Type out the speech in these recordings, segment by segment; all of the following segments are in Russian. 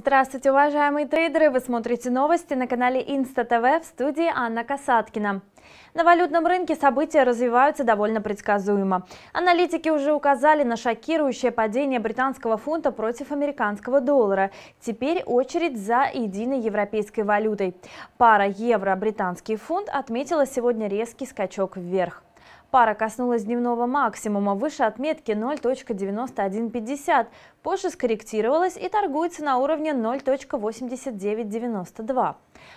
Здравствуйте, уважаемые трейдеры! Вы смотрите новости на канале Инста ТВ в студии Анна Касаткина. На валютном рынке события развиваются довольно предсказуемо. Аналитики уже указали на шокирующее падение британского фунта против американского доллара. Теперь очередь за единой европейской валютой. Пара евро-британский фунт отметила сегодня резкий скачок вверх. Пара коснулась дневного максимума выше отметки 0.9150, позже скорректировалась и торгуется на уровне 0.8992.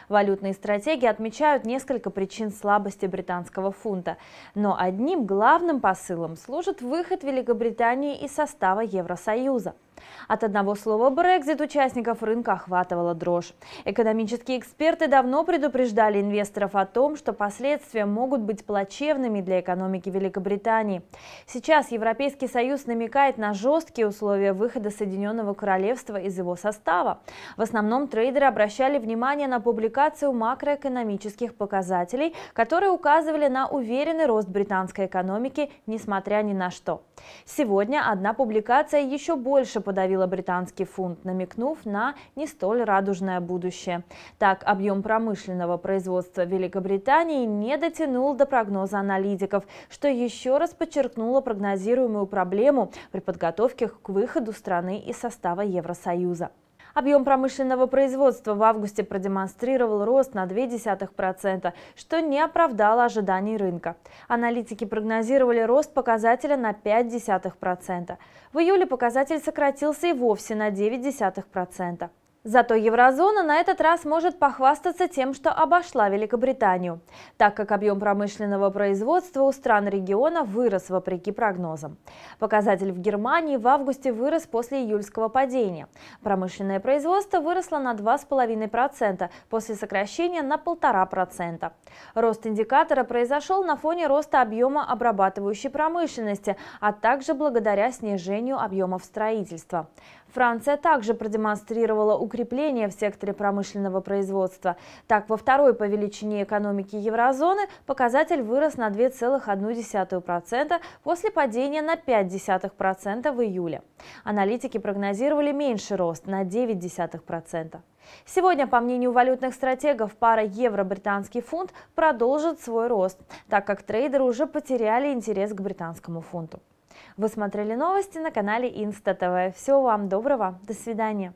Валютные стратегии отмечают несколько причин слабости британского фунта, но одним главным посылом служит выход Великобритании из состава Евросоюза. От одного слова «Брекзит» участников рынка охватывала дрожь. Экономические эксперты давно предупреждали инвесторов о том, что последствия могут быть плачевными для экономики Великобритании. Сейчас Европейский Союз намекает на жесткие условия выхода Соединенного Королевства из его состава. В основном трейдеры обращали внимание на публикацию макроэкономических показателей, которые указывали на уверенный рост британской экономики, несмотря ни на что. Сегодня одна публикация еще больше подавила британский фунт, намекнув на не столь радужное будущее. Так, объем промышленного производства Великобритании не дотянул до прогноза аналитиков, что еще раз подчеркнуло прогнозируемую проблему при подготовке к выходу страны из состава Евросоюза. Объем промышленного производства в августе продемонстрировал рост на 0,2%, что не оправдало ожиданий рынка. Аналитики прогнозировали рост показателя на 0,5%. В июле показатель сократился и вовсе на 0,9%. Зато еврозона на этот раз может похвастаться тем, что обошла Великобританию, так как объем промышленного производства у стран региона вырос вопреки прогнозам. Показатель в Германии в августе вырос после июльского падения. Промышленное производство выросло на 2,5% после сокращения на 1,5%. Рост индикатора произошел на фоне роста объема обрабатывающей промышленности, а также благодаря снижению объемов строительства. Франция также продемонстрировала укрепления в секторе промышленного производства. Так, во второй по величине экономики еврозоны показатель вырос на 2,1% после падения на 0,5% в июле. Аналитики прогнозировали меньший рост на 0,9%. Сегодня, по мнению валютных стратегов, пара евро-британский фунт продолжит свой рост, так как трейдеры уже потеряли интерес к британскому фунту. Вы смотрели новости на канале Инста ТВ. Всего вам доброго, до свидания.